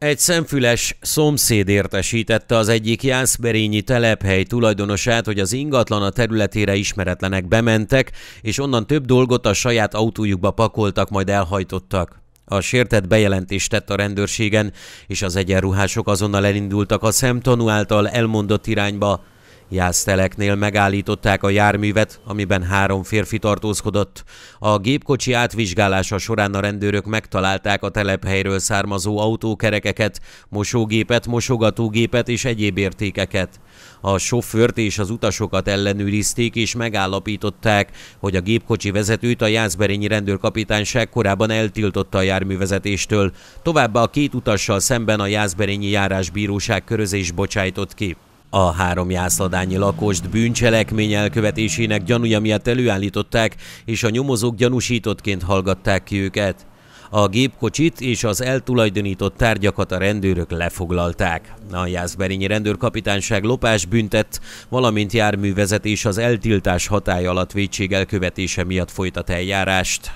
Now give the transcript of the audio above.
Egy szemfüles szomszéd értesítette az egyik Jászberényi telephely tulajdonosát, hogy az ingatlan a területére ismeretlenek bementek, és onnan több dolgot a saját autójukba pakoltak, majd elhajtottak. A sértett bejelentést tett a rendőrségen, és az egyenruhások azonnal elindultak a szemtanú által elmondott irányba. Jászteleknél megállították a járművet, amiben három férfi tartózkodott. A gépkocsi átvizsgálása során a rendőrök megtalálták a telephelyről származó autókerekeket, mosógépet, mosogatógépet és egyéb értékeket. A sofőrt és az utasokat ellenőrizték és megállapították, hogy a gépkocsi vezetőt a Jászberényi rendőrkapitányság korábban eltiltotta a járművezetéstől. Továbbá a két utassal szemben a Jászberényi járásbíróság körözés bocsájtott ki. A három jászladányi lakost bűncselekmény elkövetésének gyanúja miatt előállították, és a nyomozók gyanúsítottként hallgatták ki őket. A gépkocsit és az eltulajdonított tárgyakat a rendőrök lefoglalták. A Jászberényi rendőrkapitányság lopás büntett, valamint járművezetés az eltiltás hatája alatt vétség elkövetése miatt folytat eljárást.